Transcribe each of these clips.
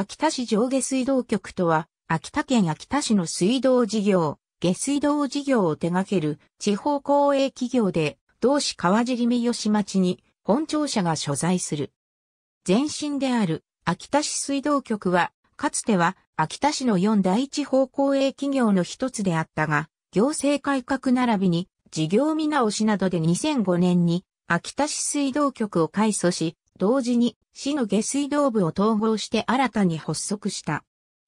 秋田市上下水道局とは、秋田県秋田市の水道事業、下水道事業を手掛ける地方公営企業で、同市川尻三好町に本庁舎が所在する。前身である秋田市水道局は、かつては秋田市の四大地方公営企業の一つであったが、行政改革並びに事業見直しなどで2005年に秋田市水道局を改組し、同時に市の下水道部を統合して新たに発足した。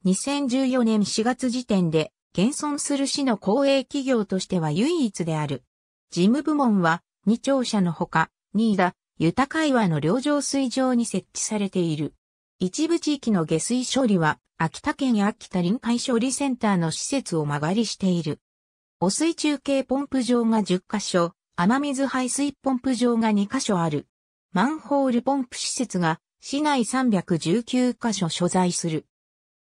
2014年4月時点で、現存する市の公営企業としては唯一である。事務部門は、2庁舎のほか、新田、豊川の領上水上に設置されている。一部地域の下水処理は、秋田県秋田臨海処理センターの施設を間借りしている。汚水中継ポンプ場が10カ所、雨水排水ポンプ場が2カ所ある。マンホールポンプ施設が市内319カ所所在する。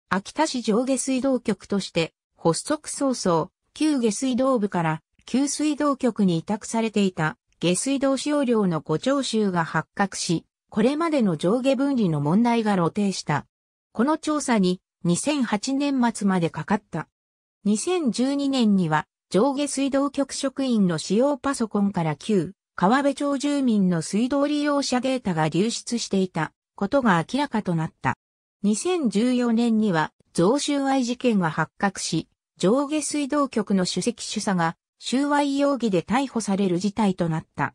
秋田市上下水道局として発足早々、旧下水道部から旧水道局に委託されていた下水道使用量の誤徴収が発覚し、これまでの上下分離の問題が露呈した。この調査に2008年末までかかった。2012年には上下水道局職員の使用パソコンから旧川辺町住民の水道利用者データが流出していたことが明らかとなった。2014年には増収賄事件が発覚し、上下水道局の主席主査が収賄容疑で逮捕される事態となった。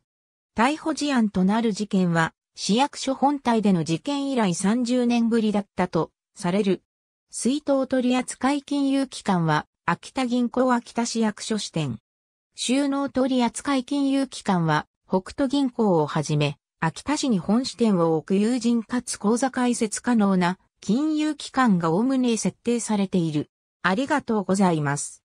逮捕事案となる事件は市役所本体での事件以来30年ぶりだったとされる。水筒取扱金融機関は秋田銀行秋田市役所支店。収納取扱金融機関は北斗銀行をはじめ、秋田市に本支店を置く友人かつ口座開設可能な金融機関がおおむね設定されている。ありがとうございます。